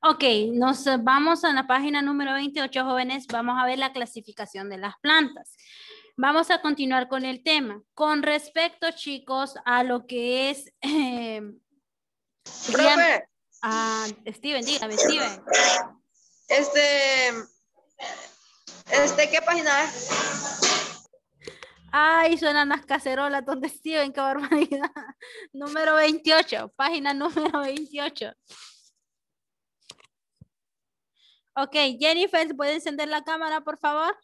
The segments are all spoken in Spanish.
Ok, nos vamos a la página número 28, jóvenes. Vamos a ver la clasificación de las plantas. Vamos a continuar con el tema. Con respecto, chicos, a lo que es... Eh, ah, Steven, dígame, Steven. Este... Este, ¿qué página es? Ay, suenan las cacerolas donde Steven, qué barbaridad. Número 28, página número 28. Ok, Jennifer, ¿puede encender la cámara, por favor?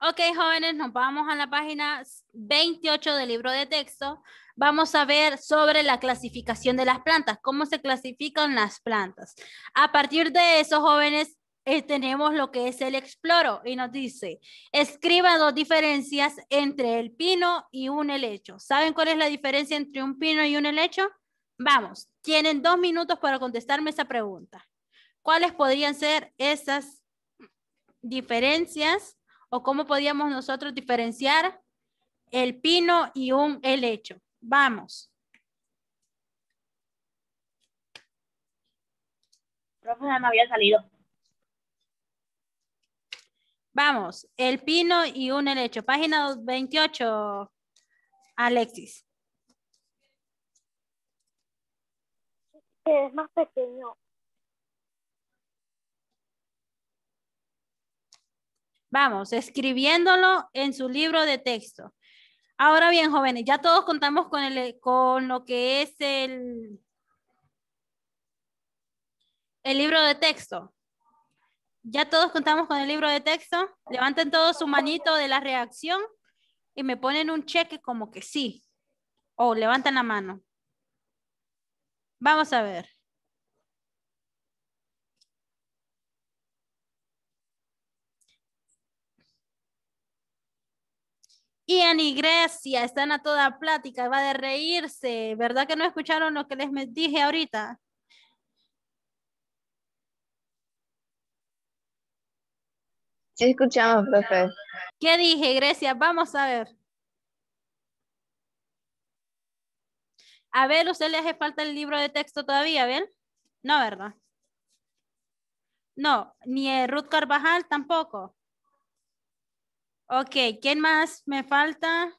Ok, jóvenes, nos vamos a la página 28 del libro de texto. Vamos a ver sobre la clasificación de las plantas, cómo se clasifican las plantas. A partir de eso, jóvenes, eh, tenemos lo que es el exploro y nos dice, escriba dos diferencias entre el pino y un helecho. ¿Saben cuál es la diferencia entre un pino y un helecho? Vamos, tienen dos minutos para contestarme esa pregunta. ¿Cuáles podrían ser esas diferencias o cómo podíamos nosotros diferenciar el pino y un helecho? Vamos. Profe, no había salido. Vamos, el pino y un helecho. Página 28, Alexis. Es más pequeño. Vamos, escribiéndolo en su libro de texto. Ahora bien, jóvenes, ya todos contamos con, el, con lo que es el, el libro de texto. Ya todos contamos con el libro de texto. Levanten todos su manito de la reacción y me ponen un cheque como que sí. O levantan la mano. Vamos a ver. Y y Grecia están a toda plática, va de reírse. ¿Verdad que no escucharon lo que les dije ahorita? Escuchamos, profe. ¿Qué dije, Grecia? Vamos a ver. A ver, ¿usted le hace falta el libro de texto todavía, Abel? No, ¿verdad? No, ni Ruth Carvajal tampoco. Ok, ¿quién más me falta?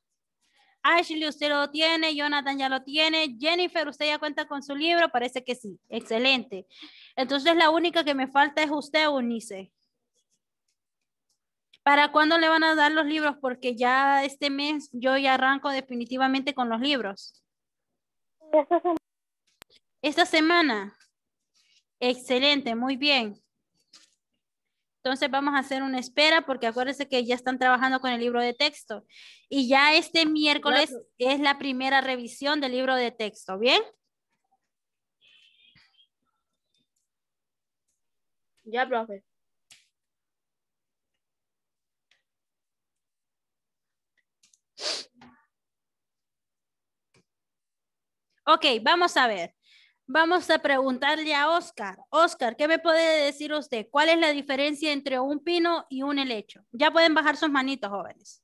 Ashley, usted lo tiene, Jonathan ya lo tiene, Jennifer, usted ya cuenta con su libro, parece que sí, excelente. Entonces la única que me falta es usted, Unice. ¿Para cuándo le van a dar los libros? Porque ya este mes yo ya arranco definitivamente con los libros. Esta semana. Excelente, muy bien. Entonces vamos a hacer una espera porque acuérdense que ya están trabajando con el libro de texto. Y ya este miércoles es la primera revisión del libro de texto, ¿bien? Ya, profe. Ok, vamos a ver. Vamos a preguntarle a Oscar. Oscar, ¿qué me puede decir usted? ¿Cuál es la diferencia entre un pino y un helecho? Ya pueden bajar sus manitos, jóvenes.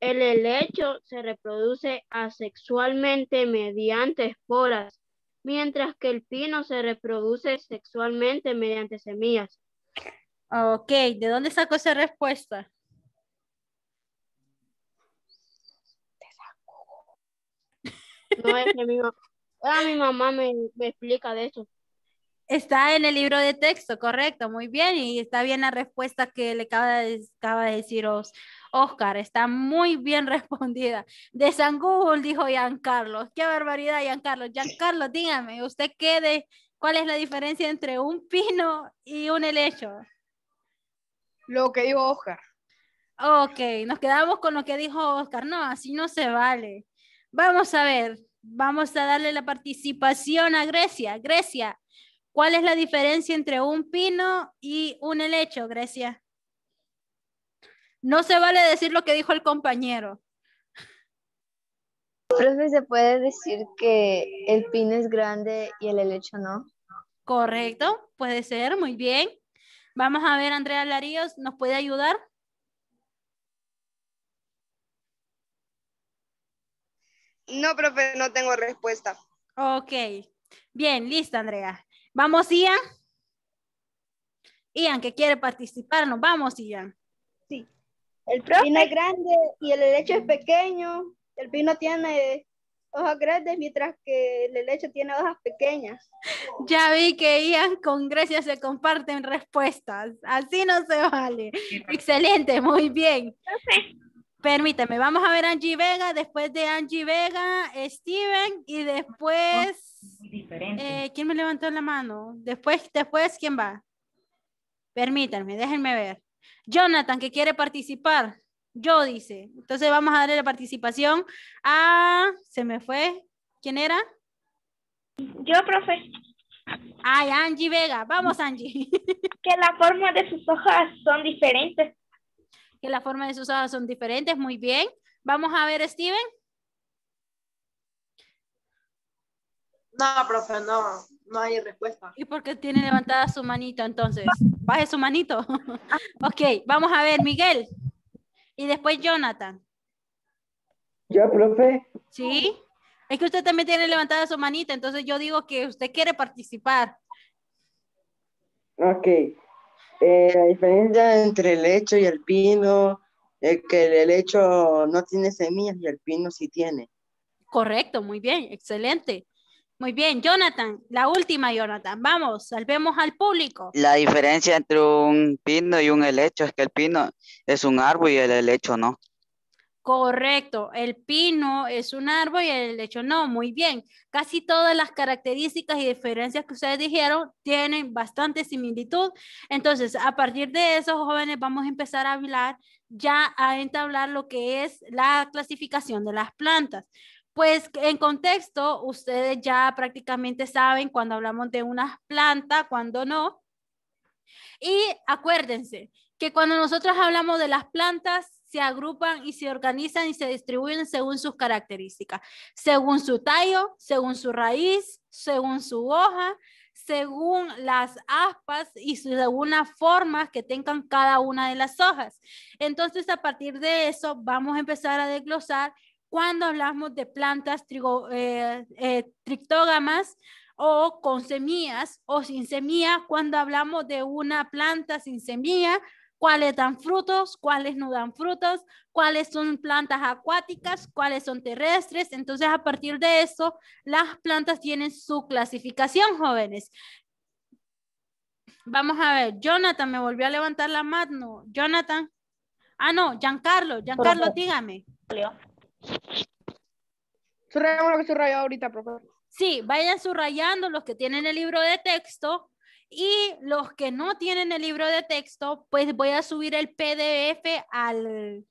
El helecho se reproduce asexualmente mediante esporas, mientras que el pino se reproduce sexualmente mediante semillas. Ok, ¿de dónde sacó esa respuesta? No ah, mi mamá, mi mamá me, explica de eso. Está en el libro de texto, correcto, muy bien. Y está bien la respuesta que le acaba de, acaba de deciros Oscar. Está muy bien respondida. De San Google dijo Carlos, Qué barbaridad, Giancarlo. Giancarlo, dígame, ¿usted qué de, cuál es la diferencia entre un pino y un helecho? Lo que dijo Oscar. Ok, nos quedamos con lo que dijo Oscar. No, así no se vale. Vamos a ver, vamos a darle la participación a Grecia. Grecia, ¿cuál es la diferencia entre un pino y un helecho, Grecia? No se vale decir lo que dijo el compañero. Profe, ¿se puede decir que el pino es grande y el helecho no? Correcto, puede ser, muy bien. Vamos a ver, Andrea Laríos, ¿nos puede ayudar? No, profe, no tengo respuesta. Ok. Bien, lista, Andrea. Vamos, Ian. Ian, que quiere participar, nos vamos, Ian. Sí. El pino es grande y el helecho es pequeño. El pino tiene hojas grandes, mientras que el helecho tiene hojas pequeñas. Ya vi que Ian con Grecia se comparten respuestas. Así no se vale. Excelente, muy bien. Permítanme, vamos a ver Angie Vega, después de Angie Vega, Steven y después... Eh, ¿Quién me levantó la mano? Después, después, ¿quién va? Permítanme, déjenme ver. Jonathan, que quiere participar. Yo, dice. Entonces vamos a darle la participación a... Se me fue. ¿Quién era? Yo, profe. Ay, Angie Vega. Vamos, Angie. Que la forma de sus hojas son diferentes que la forma de sus son diferentes. Muy bien. Vamos a ver, Steven. No, profe, no, no hay respuesta. ¿Y por qué tiene levantada su manito entonces? Baje su manito. ok, vamos a ver, Miguel. Y después Jonathan. ¿Ya, profe. Sí. Es que usted también tiene levantada su manita, entonces yo digo que usted quiere participar. Ok. Eh, la diferencia entre el lecho y el pino es eh, que el lecho no tiene semillas y el pino sí tiene. Correcto, muy bien, excelente. Muy bien, Jonathan, la última, Jonathan. Vamos, salvemos al público. La diferencia entre un pino y un helecho es que el pino es un árbol y el helecho no. Correcto, el pino es un árbol y el lecho no, muy bien. Casi todas las características y diferencias que ustedes dijeron tienen bastante similitud. Entonces, a partir de eso, jóvenes, vamos a empezar a hablar, ya a entablar lo que es la clasificación de las plantas. Pues en contexto, ustedes ya prácticamente saben cuando hablamos de una planta, cuando no. Y acuérdense que cuando nosotros hablamos de las plantas, se agrupan y se organizan y se distribuyen según sus características, según su tallo, según su raíz, según su hoja, según las aspas y según las formas que tengan cada una de las hojas. Entonces, a partir de eso, vamos a empezar a desglosar cuando hablamos de plantas trigo, eh, eh, o con semillas o sin semillas, cuando hablamos de una planta sin semilla cuáles dan frutos, cuáles no dan frutos, cuáles son plantas acuáticas, cuáles son terrestres. Entonces, a partir de eso, las plantas tienen su clasificación, jóvenes. Vamos a ver, Jonathan, me volvió a levantar la mano. Jonathan. Ah, no, Giancarlo. Giancarlo, dígame. Subrayamos lo que ahorita, profe. Sí, vayan subrayando los que tienen el libro de texto y los que no tienen el libro de texto, pues voy a subir el PDF al,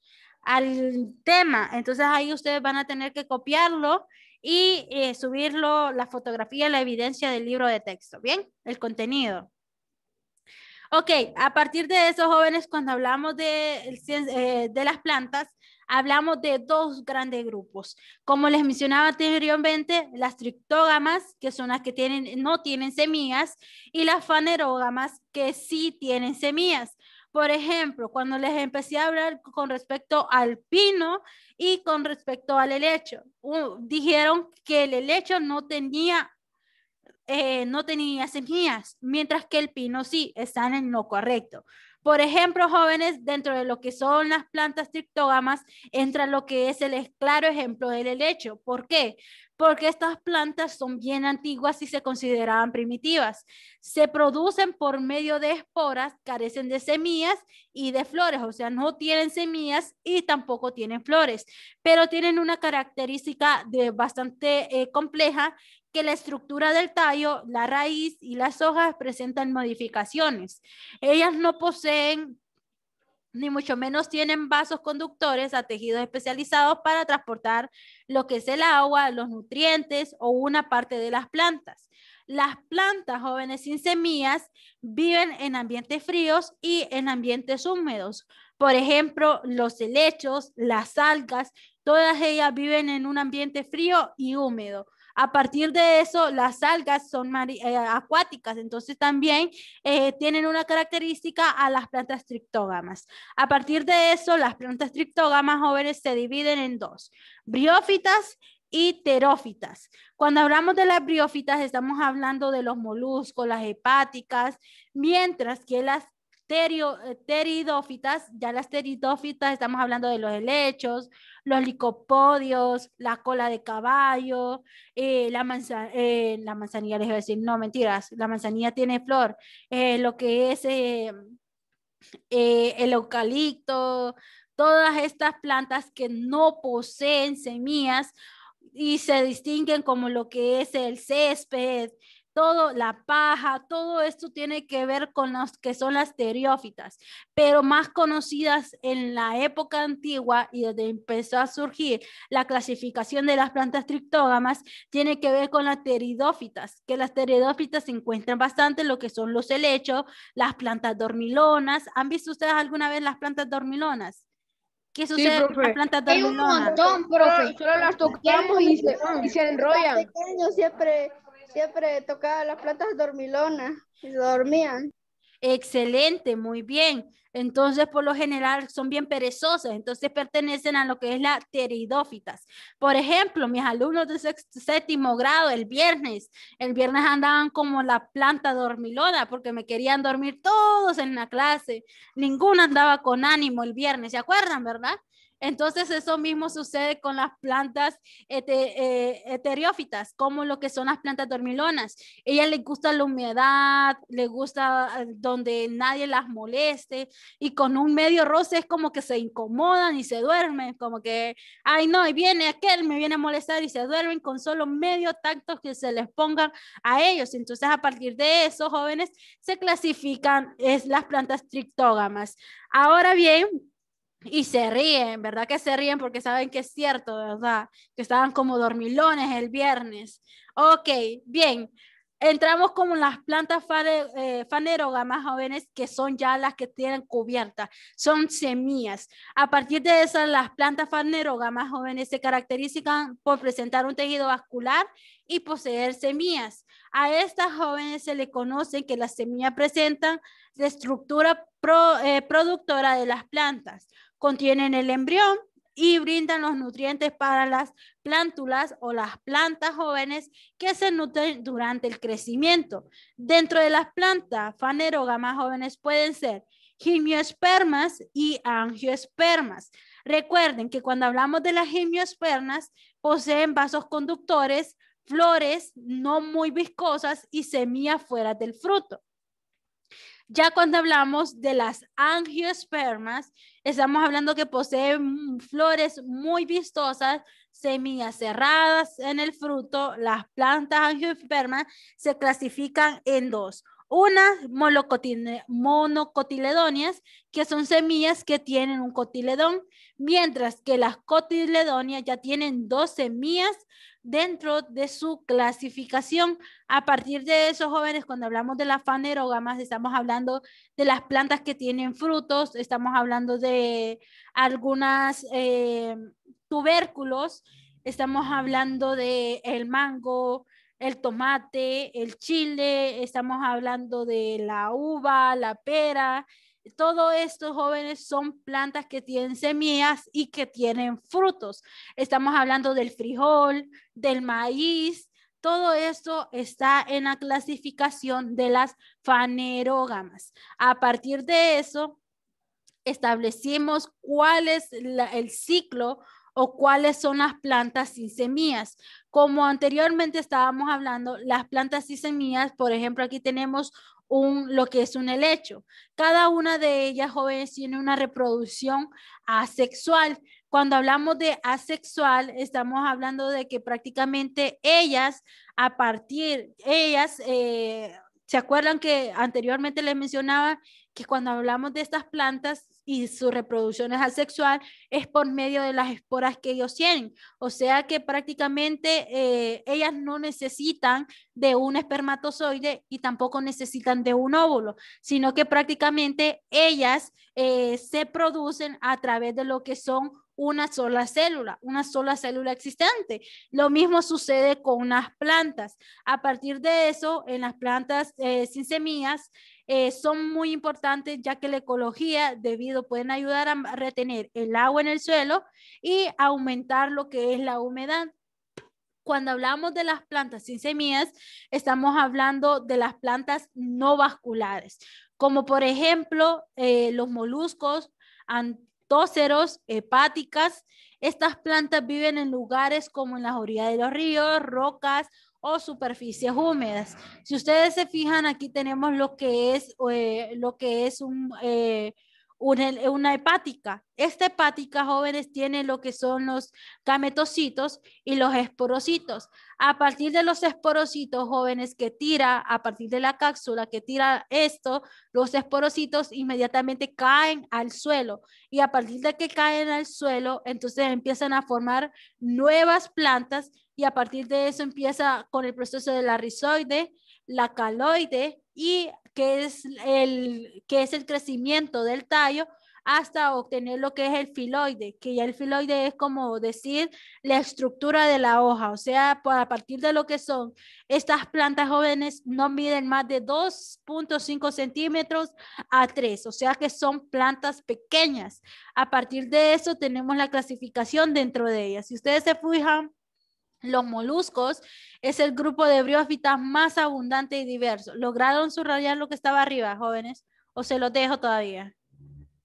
tema. Entonces ahí ustedes van a tener que copiarlo y eh, subirlo, la fotografía, la evidencia del libro de texto, ¿bien? El contenido. Ok, a partir de eso, jóvenes, cuando hablamos de, eh, de las plantas, hablamos de dos grandes grupos. Como les mencionaba anteriormente, las triptógamas, que son las que tienen, no tienen semillas, y las fanerógamas, que sí tienen semillas. Por ejemplo, cuando les empecé a hablar con respecto al pino y con respecto al helecho, dijeron que el helecho no tenía, eh, no tenía semillas, mientras que el pino sí, están en lo correcto. Por ejemplo, jóvenes, dentro de lo que son las plantas triptógamas, entra lo que es el claro ejemplo del helecho. ¿Por qué? Porque estas plantas son bien antiguas y se consideraban primitivas. Se producen por medio de esporas, carecen de semillas y de flores, o sea, no tienen semillas y tampoco tienen flores, pero tienen una característica de bastante eh, compleja que la estructura del tallo, la raíz y las hojas presentan modificaciones. Ellas no poseen ni mucho menos tienen vasos conductores a tejidos especializados para transportar lo que es el agua, los nutrientes o una parte de las plantas. Las plantas jóvenes sin semillas viven en ambientes fríos y en ambientes húmedos. Por ejemplo, los helechos, las algas, todas ellas viven en un ambiente frío y húmedo. A partir de eso, las algas son eh, acuáticas, entonces también eh, tienen una característica a las plantas triptógamas. A partir de eso, las plantas triptógamas jóvenes se dividen en dos, briófitas y terófitas. Cuando hablamos de las briófitas, estamos hablando de los moluscos, las hepáticas, mientras que las terio, eh, teridófitas, ya las teridófitas estamos hablando de los helechos, los licopodios, la cola de caballo, eh, la, eh, la manzanilla, les voy a decir, no mentiras, la manzanilla tiene flor, lo que es el eucalipto, todas estas plantas que no poseen semillas y se distinguen como lo que es el césped, todo la paja, todo esto tiene que ver con los que son las teriófitas, pero más conocidas en la época antigua y desde empezó a surgir la clasificación de las plantas triptógamas, tiene que ver con las teridófitas, que las teridófitas se encuentran bastante en lo que son los helechos, las plantas dormilonas. ¿Han visto ustedes alguna vez las plantas dormilonas? ¿Qué sucede con las plantas dormilonas? Hay un montón, profe. Solo las tocamos y se, enrollan. siempre siempre tocaba las plantas dormilonas y dormían. Excelente, muy bien. Entonces, por lo general, son bien perezosas, entonces pertenecen a lo que es la pteridófitas. Por ejemplo, mis alumnos de séptimo grado, el viernes, el viernes andaban como la planta dormilona porque me querían dormir todos en la clase. Ninguno andaba con ánimo el viernes, ¿se acuerdan, verdad? Entonces eso mismo sucede con las plantas eteriófitas, eh, como lo que son las plantas dormilonas. ellas le gusta la humedad, le gusta ah, donde nadie las moleste y con un medio roce es como que se incomodan y se duermen, como que, ay no, y viene aquel, me viene a molestar y se duermen con solo medio tacto que se les pongan a ellos. Entonces a partir de eso, jóvenes, se clasifican es las plantas triptógamas. Ahora bien, y se ríen, ¿verdad? Que se ríen porque saben que es cierto, ¿verdad? Que estaban como dormilones el viernes. Ok, bien. Entramos con las plantas eh, fanerógamas jóvenes que son ya las que tienen cubierta. son semillas. A partir de esas, las plantas fanerógamas jóvenes se caracterizan por presentar un tejido vascular y poseer semillas. A estas jóvenes se les conoce que las semillas presentan la estructura eh, productora de las plantas contienen el embrión y brindan los nutrientes para las plántulas o las plantas jóvenes que se nutren durante el crecimiento. Dentro de las plantas fanerógamas jóvenes pueden ser gimiospermas y angiospermas. Recuerden que cuando hablamos de las gimiospermas, poseen vasos conductores, flores no muy viscosas y semillas fuera del fruto. Ya cuando hablamos de las angiospermas, estamos hablando que poseen mm, flores muy vistosas, semillas cerradas en el fruto. Las plantas angiospermas se clasifican en dos, unas monocotiledonias, que son semillas que tienen un cotiledón, mientras que las cotiledonias ya tienen dos semillas dentro de su clasificación. A partir de esos jóvenes, cuando hablamos de las fanerógamas, estamos hablando de las plantas que tienen frutos, estamos hablando de algunas eh, tubérculos, estamos hablando de el mango, el tomate, el chile, estamos hablando de la uva, la pera. Todos estos jóvenes son plantas que tienen semillas y que tienen frutos. Estamos hablando del frijol, del maíz. Todo esto está en la clasificación de las fanerógamas. A partir de eso, establecimos cuál es el ciclo o cuáles son las plantas sin semillas. Como anteriormente estábamos hablando, las plantas sin semillas, por ejemplo, aquí tenemos un, lo que es un helecho. Cada una de ellas, jóvenes, tiene una reproducción asexual. Cuando hablamos de asexual, estamos hablando de que prácticamente ellas, a partir, ellas, eh, ¿se acuerdan que anteriormente les mencionaba que cuando hablamos de estas plantas, y su reproducción es asexual, es por medio de las esporas que ellos tienen. O sea que prácticamente eh, ellas no necesitan de un espermatozoide y tampoco necesitan de un óvulo, sino que prácticamente ellas eh, se producen a través de lo que son una sola célula, una sola célula existente. Lo mismo sucede con las plantas. A partir de eso, en las plantas eh, sin semillas, eh, son muy importantes ya que la ecología debido pueden ayudar a retener el agua en el suelo y aumentar lo que es la humedad. Cuando hablamos de las plantas sin semillas, estamos hablando de las plantas no vasculares, como por ejemplo eh, los moluscos, antóceros, hepáticas. Estas plantas viven en lugares como en las orillas de los ríos, rocas, o superficies húmedas. Si ustedes se fijan, aquí tenemos lo que es, eh, lo que es un, eh, una, hepática. Esta hepática, jóvenes, tiene lo que son los gametocitos y los esporocitos. A partir de los esporocitos, jóvenes, que tira, a partir de la cápsula que tira esto, los esporocitos inmediatamente caen al suelo. Y a partir de que caen al suelo, entonces empiezan a formar nuevas plantas y a partir de eso empieza con el proceso de la rizoide, la caloide, y que es el, que es el crecimiento del tallo hasta obtener lo que es el filoide, que ya el filoide es como decir la estructura de la hoja, o sea, a partir de lo que son estas plantas jóvenes no miden más de 2.5 centímetros a 3, o sea que son plantas pequeñas. A partir de eso tenemos la clasificación dentro de ellas. Si ustedes se fijan, los moluscos es el grupo de briófitas más abundante y diverso. ¿Lograron subrayar lo que estaba arriba, jóvenes? ¿O se lo dejo todavía?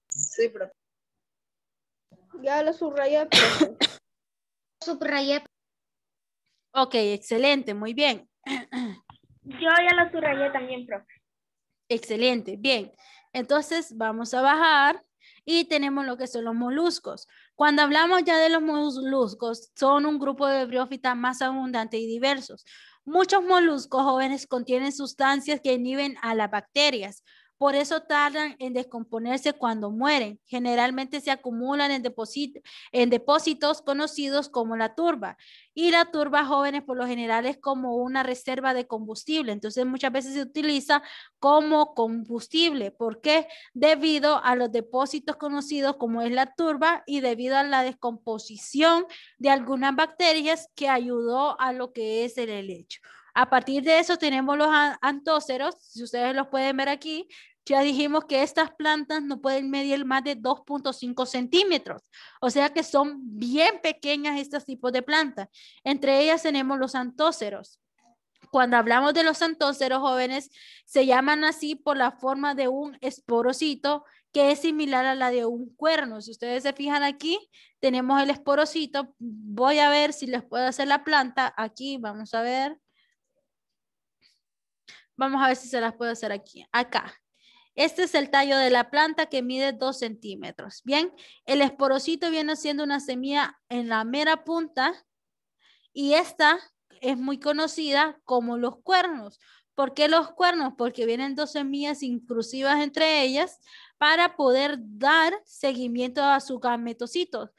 Sí, profe. Ya lo subrayé. Profe. subrayé. Ok, excelente, muy bien. Yo ya lo subrayé también, profe. Excelente, bien. Entonces vamos a bajar y tenemos lo que son los moluscos. Cuando hablamos ya de los moluscos, son un grupo de briófitas más abundante y diversos. Muchos moluscos jóvenes contienen sustancias que inhiben a las bacterias, por eso tardan en descomponerse cuando mueren. Generalmente se acumulan en, en depósitos conocidos como la turba. Y la turba jóvenes por lo general es como una reserva de combustible. Entonces muchas veces se utiliza como combustible. ¿Por qué? Debido a los depósitos conocidos como es la turba y debido a la descomposición de algunas bacterias que ayudó a lo que es el helecho. A partir de eso tenemos los antóceros, si ustedes los pueden ver aquí, ya dijimos que estas plantas no pueden medir más de 2.5 centímetros, o sea que son bien pequeñas estos tipos de plantas. Entre ellas tenemos los antóceros. Cuando hablamos de los antóceros jóvenes, se llaman así por la forma de un esporocito que es similar a la de un cuerno. Si ustedes se fijan aquí, tenemos el esporocito. Voy a ver si les puedo hacer la planta. Aquí vamos a ver. Vamos a ver si se las puedo hacer aquí. Acá. Este es el tallo de la planta que mide dos centímetros. Bien, el esporocito viene siendo una semilla en la mera punta y esta es muy conocida como los cuernos. ¿Por qué los cuernos? Porque vienen dos semillas inclusivas entre ellas para poder dar seguimiento a sus gametocitos.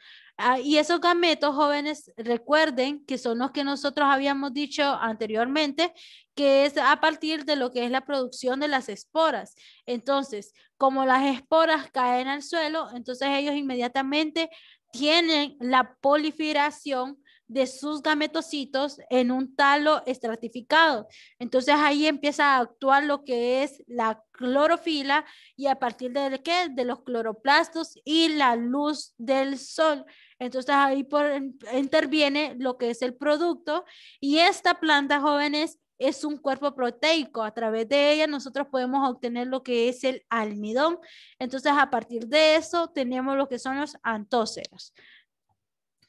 Ah, y esos gametos jóvenes, recuerden que son los que nosotros habíamos dicho anteriormente, que es a partir de lo que es la producción de las esporas. Entonces, como las esporas caen al suelo, entonces ellos inmediatamente tienen la proliferación de sus gametocitos en un talo estratificado. Entonces ahí empieza a actuar lo que es la clorofila y a partir de qué? De los cloroplastos y la luz del sol. Entonces ahí por, interviene lo que es el producto y esta planta jóvenes es un cuerpo proteico. A través de ella nosotros podemos obtener lo que es el almidón. Entonces, a partir de eso tenemos lo que son los antóceros.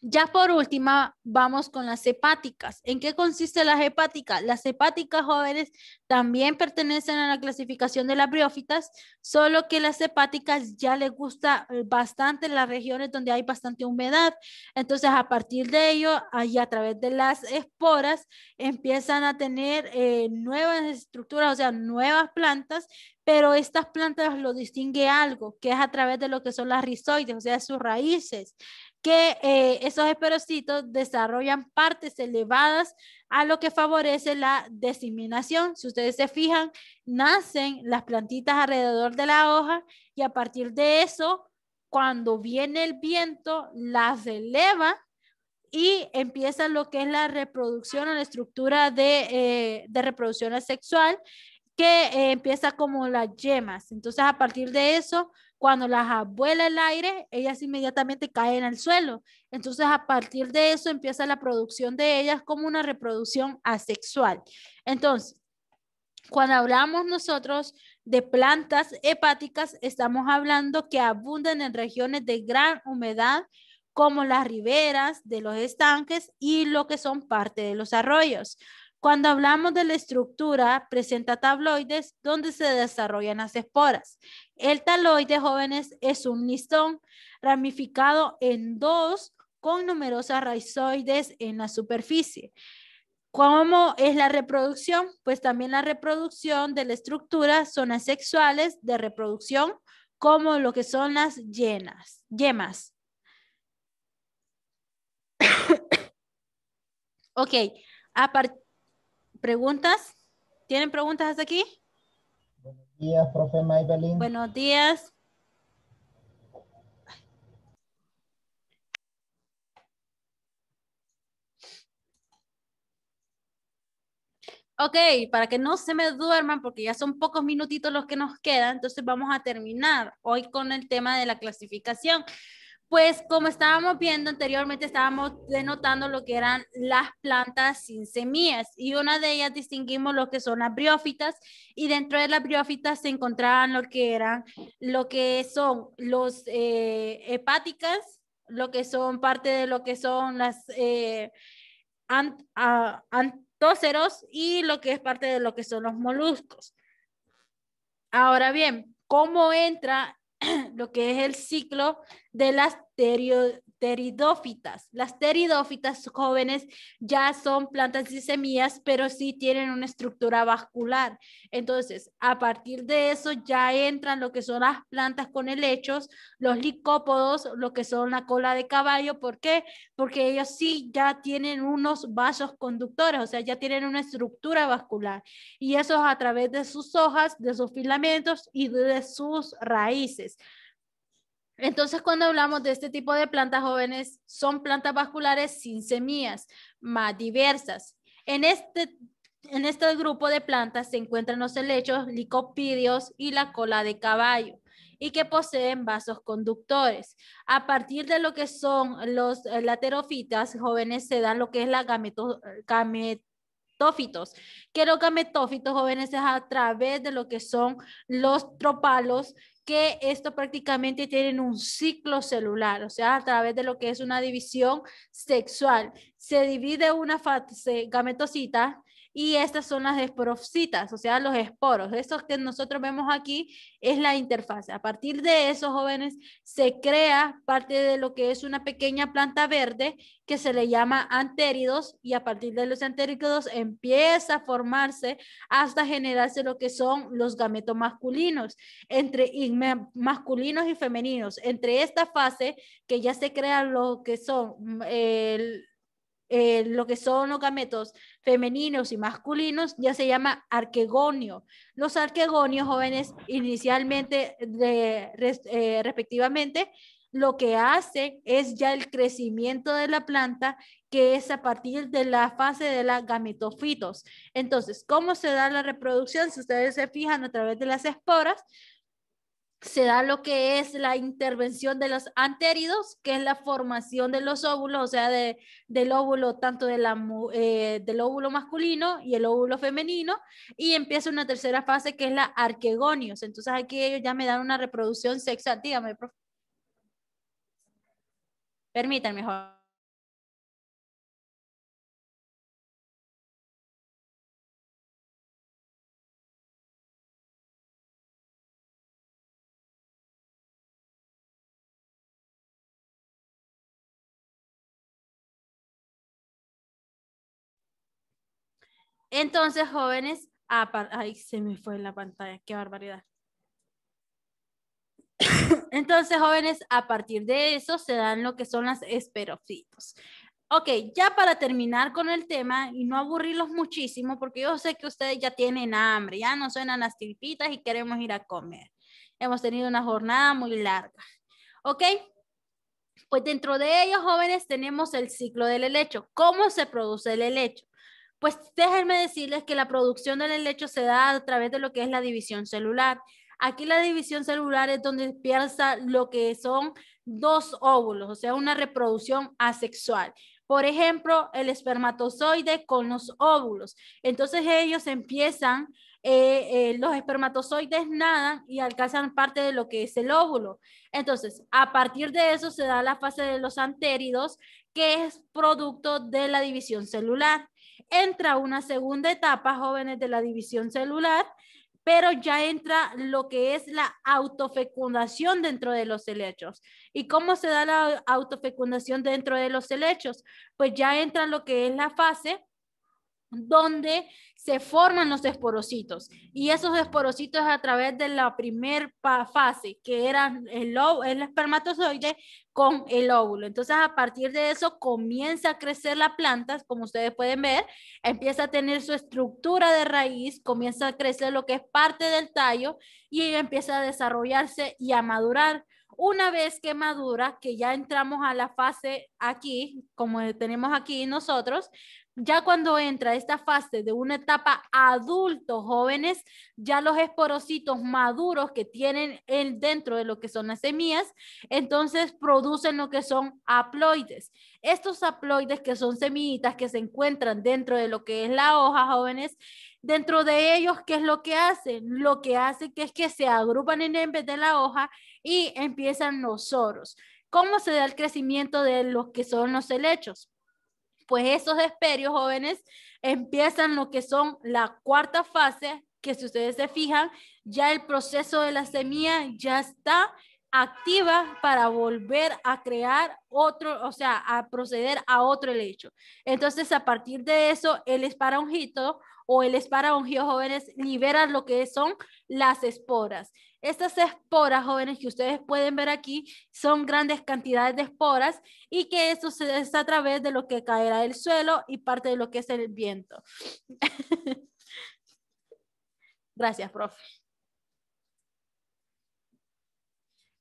Ya por última, vamos con las hepáticas. ¿En qué consiste las hepáticas? Las hepáticas jóvenes también pertenecen a la clasificación de las briófitas, solo que las hepáticas ya les gusta eh, bastante en las regiones donde hay bastante humedad. Entonces, a partir de ello, ahí a través de las esporas, empiezan a tener eh, nuevas estructuras, o sea, nuevas plantas, pero estas plantas lo distingue algo, que es a través de lo que son las rizoides, o sea, sus raíces que eh, esos esperocitos desarrollan partes elevadas a lo que favorece la diseminación. Si ustedes se fijan, nacen las plantitas alrededor de la hoja y a partir de eso, cuando viene el viento, las eleva y empieza lo que es la reproducción o la estructura de, eh, reproducción asexual que eh, empieza como las yemas. Entonces, a partir de eso, cuando las abuela el aire, ellas inmediatamente caen al suelo. Entonces, a partir de eso empieza la producción de ellas como una reproducción asexual. Entonces, cuando hablamos nosotros de plantas hepáticas, estamos hablando que abundan en regiones de gran humedad, como las riberas de los estanques y lo que son parte de los arroyos. Cuando hablamos de la estructura, presenta tabloides donde se desarrollan las esporas. El taloide, jóvenes, es un listón ramificado en dos con numerosas raizoides en la superficie. ¿Cómo es la reproducción? Pues también la reproducción de la estructura zonas sexuales de reproducción, como lo que son las llenas, yemas. ok, a partir ¿Preguntas? ¿Tienen preguntas hasta aquí? Buenos días, profe Maybelline. Buenos días. Ok, para que no se me duerman, porque ya son pocos minutitos los que nos quedan, entonces vamos a terminar hoy con el tema de la clasificación pues como estábamos viendo anteriormente, estábamos denotando lo que eran las plantas sin semillas y una de ellas distinguimos lo que son las briófitas y dentro de las briófitas se encontraban lo que eran, lo que son los eh, hepáticas, lo que son parte de lo que son las eh, antóceros y lo que es parte de lo que son los moluscos. Ahora bien, ¿cómo entra lo que es el ciclo de la teridófitas, Las teridófitas jóvenes ya son plantas y semillas, pero sí tienen una estructura vascular. Entonces, a partir de eso ya entran lo que son las plantas con helechos, los licópodos, lo que son la cola de caballo. ¿Por qué? Porque ellos sí ya tienen unos vasos conductores, o sea, ya tienen una estructura vascular. Y eso es a través de sus hojas, de sus filamentos y de sus raíces. Entonces, cuando hablamos de este tipo de plantas jóvenes, son plantas vasculares sin semillas, más diversas. En este, en este grupo de plantas se encuentran los helechos, licopidios y la cola de caballo y que poseen vasos conductores. A partir de lo que son los eh, laterofitas jóvenes se dan lo que es la gametófitos. Que los gametófitos jóvenes es a través de lo que son los tropalos que esto prácticamente tienen un ciclo celular, o sea, a través de lo que es una división sexual. Se divide una gametocita y estas son las esporocitas, o sea, los esporos. Estos que nosotros vemos aquí es la interfase. A partir de esos jóvenes se crea parte de lo que es una pequeña planta verde que se le llama antéridos y a partir de los antéridos empieza a formarse hasta generarse lo que son los gametos masculinos, entre masculinos y femeninos. Entre esta fase que ya se crea lo que son mm, el eh, lo que son los gametos femeninos y masculinos ya se llama arquegonio. Los arquegonios jóvenes inicialmente, eh, respectivamente, lo que hacen es ya el crecimiento de la planta, que es a partir de la fase de la gametofitos. Entonces, ¿cómo se da la reproducción? Si ustedes se fijan a través de las esporas, se da lo que es la intervención de los anteridos que es la formación de los óvulos, o sea, de, del óvulo tanto eh, del óvulo masculino y el óvulo femenino, y empieza una tercera fase que es la arquegonios. Entonces aquí ellos ya me dan una reproducción sexual. Dígame, Permítanme, Entonces, jóvenes, ay, se me fue la pantalla, qué barbaridad. Entonces, jóvenes, a partir de eso se dan lo que son las esperofitos. Ok, ya para terminar con el tema y no aburrirlos muchísimo, porque yo sé que ustedes ya tienen hambre, ya no suenan las tripitas y queremos ir a comer. Hemos tenido una jornada muy larga. Ok, pues dentro de ellos, jóvenes, tenemos el ciclo del helecho. ¿Cómo se produce el helecho? Pues déjenme decirles que la producción del helecho se da a través de lo que es la división celular. Aquí la división celular es donde empieza lo que son dos óvulos, o sea, una reproducción asexual. Por ejemplo, el espermatozoide con los óvulos. Entonces ellos empiezan, eh, eh, los espermatozoides nadan y alcanzan parte de lo que es el óvulo. Entonces, a partir de eso se da la fase de los antéridos, que es producto de la división celular. Entra una segunda etapa, jóvenes de la división celular, pero ya entra lo que es la autofecundación dentro de los helechos. ¿Y cómo se da la autofecundación dentro de los helechos? Pues ya entra lo que es la fase donde se forman los esporocitos. Y esos esporocitos a través de la primera fase, que era el, el espermatozoide con el óvulo. Entonces, a partir de eso comienza a crecer la planta, como ustedes pueden ver, empieza a tener su estructura de raíz, comienza a crecer lo que es parte del tallo y empieza a desarrollarse y a madurar. Una vez que madura, que ya entramos a la fase aquí, como tenemos aquí nosotros, ya cuando entra esta fase de una etapa adulto, jóvenes, ya los esporocitos maduros que tienen el, dentro de lo que son las semillas, entonces producen lo que son haploides. Estos haploides que son semillitas que se encuentran dentro de lo que es la hoja, jóvenes, dentro de ellos, ¿qué es lo que hacen? Lo que hace que es que se agrupan en el vez de la hoja y empiezan los soros. ¿Cómo se da el crecimiento de los que son los helechos? pues esos esperios jóvenes empiezan lo que son la cuarta fase, que si ustedes se fijan, ya el proceso de la semilla ya está activa para volver a crear otro, o sea, a proceder a otro helecho. Entonces, a partir de eso, el esparanjito o el esparangio jóvenes libera lo que son las esporas. Estas esporas, jóvenes, que ustedes pueden ver aquí, son grandes cantidades de esporas y que eso se es a través de lo que caerá del suelo y parte de lo que es el viento. Gracias, profe.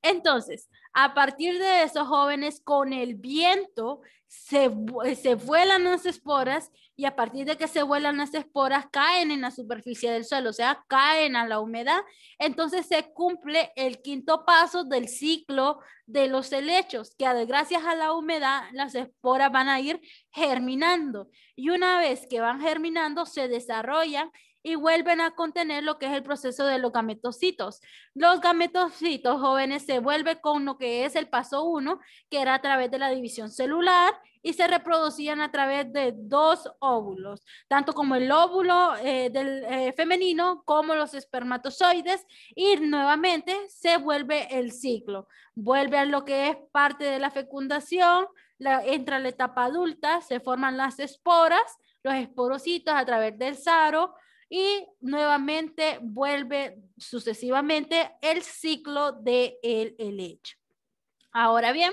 Entonces, a partir de esos jóvenes, con el viento se, eh, se, vuelan las esporas y a partir de que se vuelan las esporas caen en la superficie del suelo, o sea, caen a la humedad. Entonces se cumple el quinto paso del ciclo de los helechos, que gracias a la humedad las esporas van a ir germinando. Y una vez que van germinando, se desarrollan y vuelven a contener lo que es el proceso de los gametocitos. Los gametocitos jóvenes se vuelven con lo que es el paso 1, que era a través de la división celular y se reproducían a través de dos óvulos, tanto como el óvulo eh, del, eh, femenino como los espermatozoides y nuevamente se vuelve el ciclo. Vuelve a lo que es parte de la fecundación, entra la etapa adulta, se forman las esporas, los esporocitos a través del saro, y nuevamente vuelve sucesivamente el ciclo del de el Ahora bien,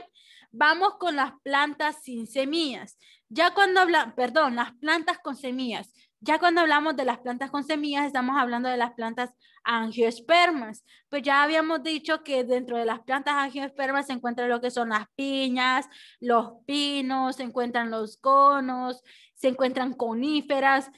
vamos con las plantas sin semillas. Ya cuando hablamos, perdón, las plantas con semillas. Ya cuando hablamos de las plantas con semillas, estamos hablando de las plantas angiospermas. Pues ya habíamos dicho que dentro de las plantas angiospermas se encuentran lo que son las piñas, los pinos, se encuentran los conos, se encuentran coníferas,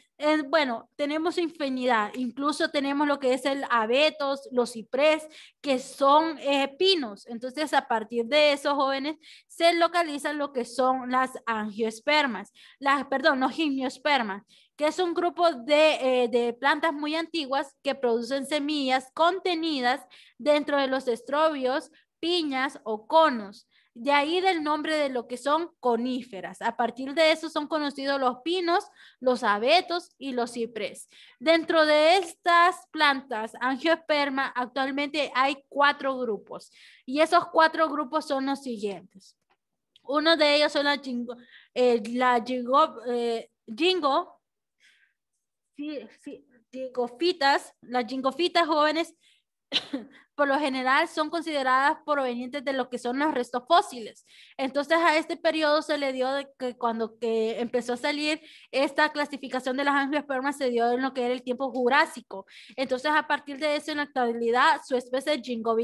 bueno, tenemos infinidad, incluso tenemos lo que es el abetos, los ciprés, que son eh, pinos. Entonces, a partir de esos jóvenes se localizan lo que son las angiospermas, las, perdón, los gimniospermas, que es un grupo de, eh, de plantas muy antiguas que producen semillas contenidas dentro de los estrobios, piñas o conos de ahí del nombre de lo que son coníferas. A partir de eso son conocidos los pinos, los abetos y los ciprés. Dentro de estas plantas angiosperma actualmente hay cuatro grupos y esos cuatro grupos son los siguientes. Uno de ellos son la jingo, jingofitas, eh, eh, las jingofitas jóvenes por lo general son consideradas provenientes de lo que son los restos fósiles. Entonces a este periodo se le dio que cuando que empezó a salir esta clasificación de las angiospermas se dio en lo que era el tiempo jurásico. Entonces a partir de eso en la actualidad su especie es Jingo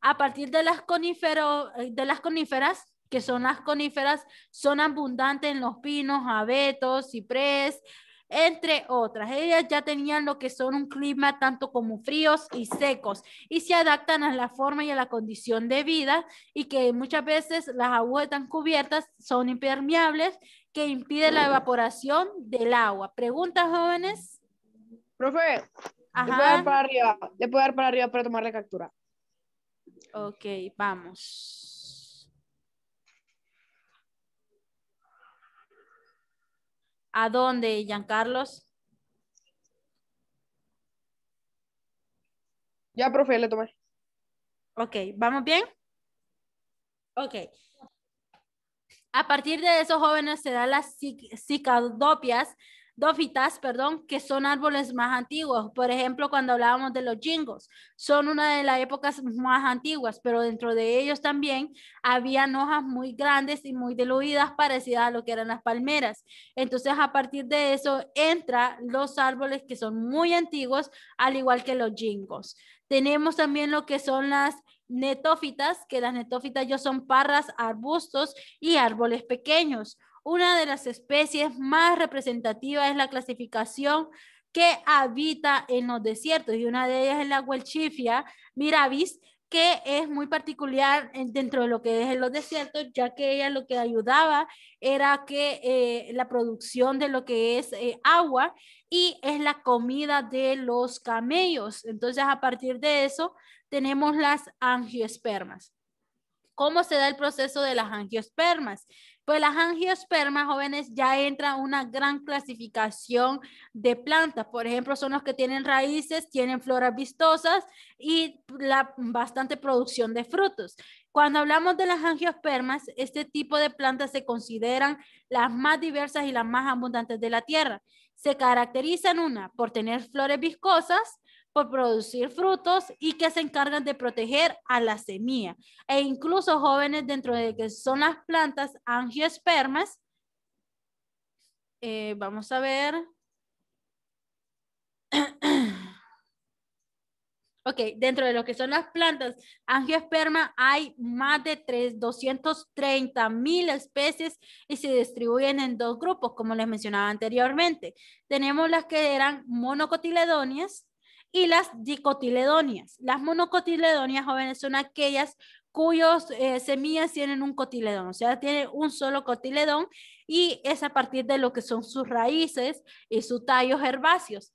A partir de las, eh, de las coníferas, que son las coníferas, son abundantes en los pinos, abetos, ciprés, entre otras. Ellas ya tenían lo que son un clima tanto como fríos y secos y se adaptan a la forma y a la condición de vida y que muchas veces las aguas están cubiertas son impermeables que impiden la evaporación del agua. ¿Preguntas, jóvenes? Profe, Ajá. le puedo dar para arriba, para arriba para captura. Ok, vamos. ¿A dónde, Carlos? Ya, profe, le tomé. Ok, ¿vamos bien? Ok. A partir de esos jóvenes se dan las cicadopias, dófitas, perdón, que son árboles más antiguos. Por ejemplo, cuando hablábamos de los jingos, son una de las épocas más antiguas, pero dentro de ellos también habían hojas muy grandes y muy diluidas parecidas a lo que eran las palmeras. Entonces, a partir de eso, entra los árboles que son muy antiguos, al igual que los jingos. Tenemos también lo que son las netófitas, que las netófitas yo son parras, arbustos y árboles pequeños. Una de las especies más representativas es la clasificación que habita en los desiertos y una de ellas es la Welchifia miravis, que es muy particular dentro de lo que es en los desiertos, ya que ella lo que ayudaba era que eh, la producción de lo que es eh, agua y es la comida de los camellos. Entonces, a partir de eso, tenemos las angiospermas. ¿Cómo se da el proceso de las angiospermas? Pues las angiospermas jóvenes ya entra una gran clasificación de plantas. Por ejemplo, son los que tienen raíces, tienen flores vistosas y la bastante producción de frutos. Cuando hablamos de las angiospermas, este tipo de plantas se consideran las más diversas y las más abundantes de la tierra. Se caracterizan una por tener flores viscosas, por producir frutos y que se encargan de proteger a la semilla. E incluso jóvenes dentro de que son las plantas angiospermas. Eh, vamos a ver. ok, dentro de lo que son las plantas angiosperma hay más de 3, 230 mil especies y se distribuyen en dos grupos, como les mencionaba anteriormente. Tenemos las que eran monocotiledonias, y las dicotiledonias. Las monocotiledonias, jóvenes, son aquellas cuyos eh, semillas tienen un cotiledón, o sea, tiene un solo cotiledón y es a partir de lo que son sus raíces y sus tallos herbáceos.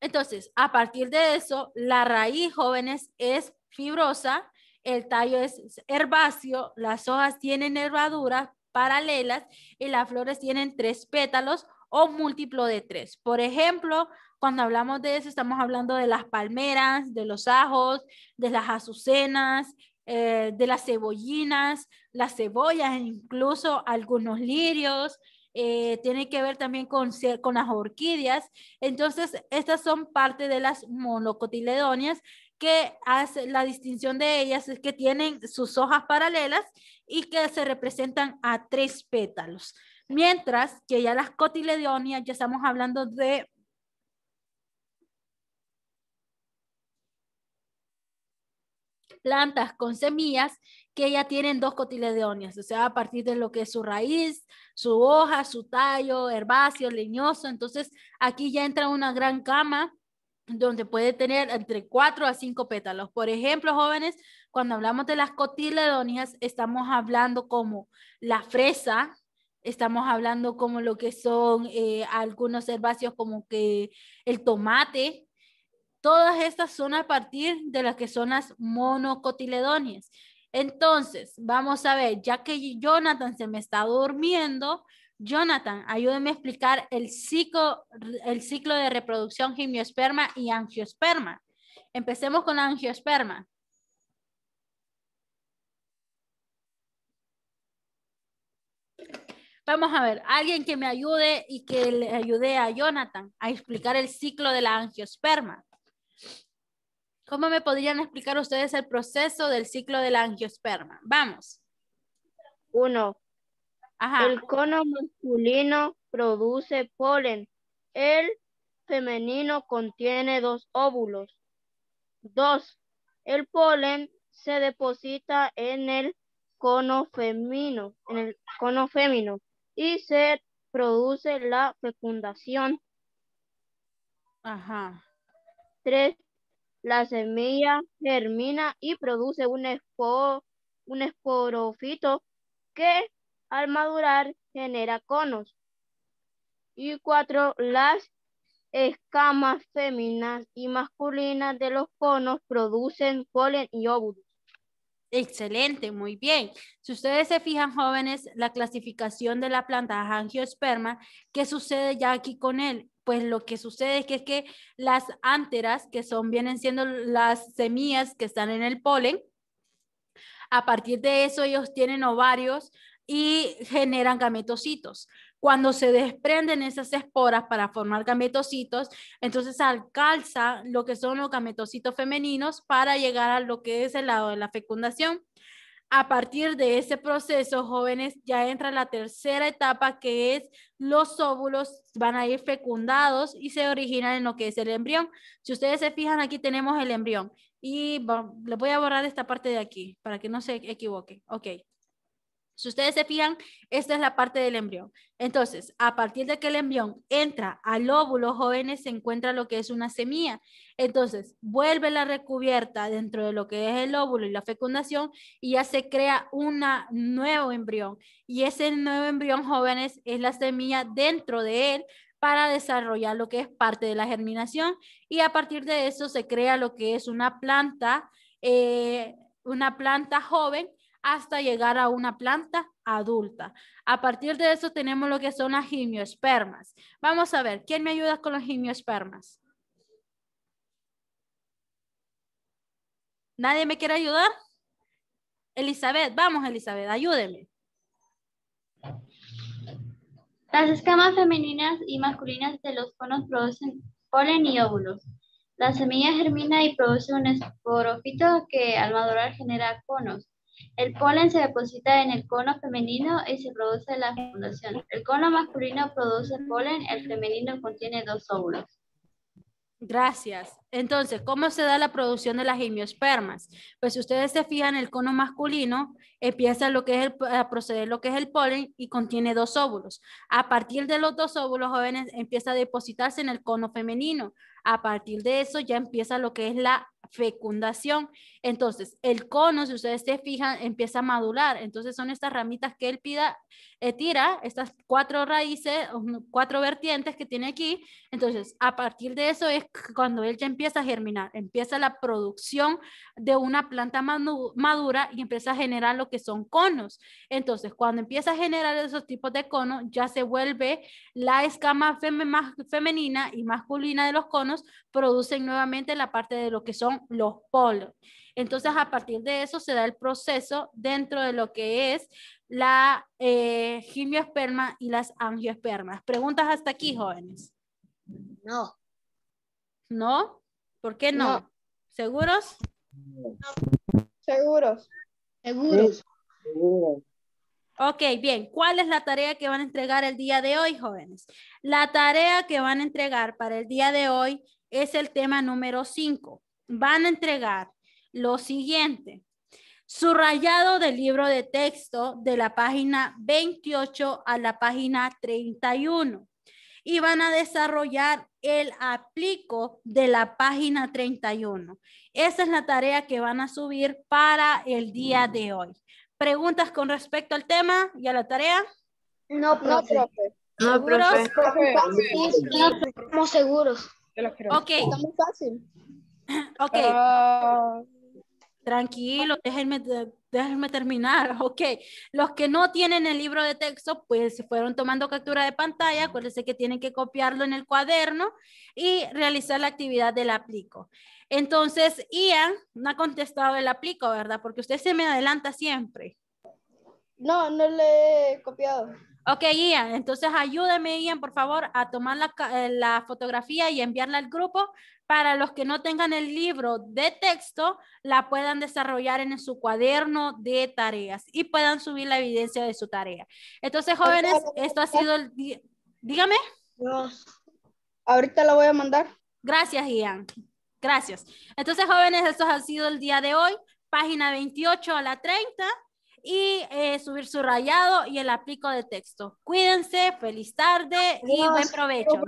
Entonces, a partir de eso, la raíz, jóvenes, es fibrosa, el tallo es herbáceo, las hojas tienen nervaduras paralelas y las flores tienen tres pétalos o múltiplo de tres. Por ejemplo, cuando hablamos de eso, estamos hablando de las palmeras, de los ajos, de las azucenas, eh, de las cebollinas, las cebollas, e incluso algunos lirios. Eh, tiene que ver también con, con las orquídeas. Entonces, estas son parte de las monocotiledonias que hace la distinción de ellas es que tienen sus hojas paralelas y que se representan a tres pétalos. Mientras que ya las cotiledonias, ya estamos hablando de plantas con semillas que ya tienen dos cotiledonias, o sea, a partir de lo que es su raíz, su hoja, su tallo, herbáceo, leñoso. Entonces, aquí ya entra una gran cama donde puede tener entre cuatro a cinco pétalos. Por ejemplo, jóvenes, cuando hablamos de las cotiledonias, estamos hablando como la fresa, estamos hablando como lo que son eh, algunos herbáceos como que el tomate, Todas estas son a partir de las que son las monocotiledonias. Entonces, vamos a ver, ya que Jonathan se me está durmiendo, Jonathan, ayúdeme a explicar el ciclo, el ciclo de reproducción gimiosperma y angiosperma. Empecemos con la angiosperma. Vamos a ver, alguien que me ayude y que le ayude a Jonathan a explicar el ciclo de la angiosperma. ¿Cómo me podrían explicar ustedes el proceso del ciclo de la angiosperma? Vamos. Uno. Ajá. El cono masculino produce polen. El femenino contiene dos óvulos. Dos. El polen se deposita en el cono femenino en el cono femenino. y se produce la fecundación. Ajá. Tres la semilla germina y produce un, esporófito un esporofito que al madurar genera conos. Y cuatro, las escamas féminas y masculinas de los conos producen polen y óvulos. Excelente, muy bien. Si ustedes se fijan, jóvenes, la clasificación de la planta angiosperma, ¿qué sucede ya aquí con él? pues lo que sucede es que, es que las anteras, que son, vienen siendo las semillas que están en el polen, a partir de eso ellos tienen ovarios y generan gametocitos. Cuando se desprenden esas esporas para formar gametocitos, entonces alcanza lo que son los gametocitos femeninos para llegar a lo que es el lado de la fecundación. A partir de ese proceso, jóvenes, ya entra la tercera etapa que es los óvulos van a ir fecundados y se originan en lo que es el embrión. Si ustedes se fijan, aquí tenemos el embrión. Y les voy a borrar esta parte de aquí para que no se equivoque, Ok. Si ustedes se fijan, esta es la parte del embrión. Entonces, a partir de que el embrión entra al óvulo jóvenes se encuentra lo que es una semilla. Entonces, vuelve la recubierta dentro de lo que es el óvulo y la fecundación y ya se crea un nuevo embrión. Y ese nuevo embrión jóvenes, es, la semilla dentro de él para desarrollar lo que es parte de la germinación y a partir de eso se crea lo que es una planta, eh, una planta joven hasta llegar a una planta adulta. A partir de eso tenemos lo que son las gimiospermas. Vamos a ver, ¿quién me ayuda con las gimiospermas? ¿Nadie me quiere ayudar? Elizabeth, vamos Elizabeth, ayúdeme. Las escamas femeninas y masculinas de los conos producen polen y óvulos. La semilla germina y produce un esporófito que al madurar genera conos. El polen se deposita en el cono femenino y se produce la fundación. El cono masculino produce polen, el femenino contiene dos óvulos. Gracias. Entonces, ¿cómo se da la producción de las hemiospermas? Pues si ustedes se fijan, el cono masculino empieza lo que es el, a proceder lo que es el polen y contiene dos óvulos. A partir de los dos óvulos jóvenes empieza a depositarse en el cono femenino. A partir de eso ya empieza lo que es la fecundación. Entonces, el cono, si ustedes se fijan, empieza a madurar. Entonces, son estas ramitas que él pida, eh, tira, estas cuatro raíces, cuatro vertientes que tiene aquí. Entonces, a partir de eso es cuando él ya empieza a germinar, empieza la producción de una planta madura y empieza a generar lo que son conos. Entonces, cuando empieza a generar esos tipos de conos, ya se vuelve la escama femenina y masculina de los conos, producen nuevamente la parte de lo que son los polos. Entonces, a partir de eso se da el proceso dentro de lo que es la gimiosperma eh, y las angiospermas. ¿Preguntas hasta aquí, jóvenes? No. ¿No? ¿Por qué no? ¿Seguros? Seguros. Seguros. Seguros. Ok, bien. ¿Cuál es la tarea que van a entregar el día de hoy, jóvenes? La tarea que van a entregar para el día de hoy es el tema número 5 van a entregar lo siguiente. Subrayado del libro de texto de la página 28 a la página 31 y van a desarrollar el aplico de la página 31. Esa es la tarea que van a subir para el día de hoy. ¿Preguntas con respecto al tema y a la tarea? No, profe. No, profe. No, profe. ¿Seguros? estamos seguros. Ok. Está muy fácil. ok. Ah. Tranquilo, déjenme, déjenme terminar. Ok. Los que no tienen el libro de texto, pues se fueron tomando captura de pantalla. Acuérdense que tienen que copiarlo en el cuaderno y realizar la actividad del aplico. Entonces, Ian no ha contestado el aplico, ¿verdad? Porque usted se me adelanta siempre. No, no le he copiado. Ok, Ian, entonces ayúdame, Ian, por favor, a tomar eh, la, fotografía y enviarla al grupo para los que no tengan el libro de texto, la puedan desarrollar en su cuaderno de tareas y puedan subir la evidencia de su tarea. Entonces, jóvenes, esto ha sido el... día. Dígame. ahorita la voy a mandar. Gracias, Ian. Gracias. Entonces, jóvenes, esto ha sido el día de hoy, página 28 a la 30 y eh, subir su rayado y el aplico de texto. Cuídense, feliz tarde y buen provecho.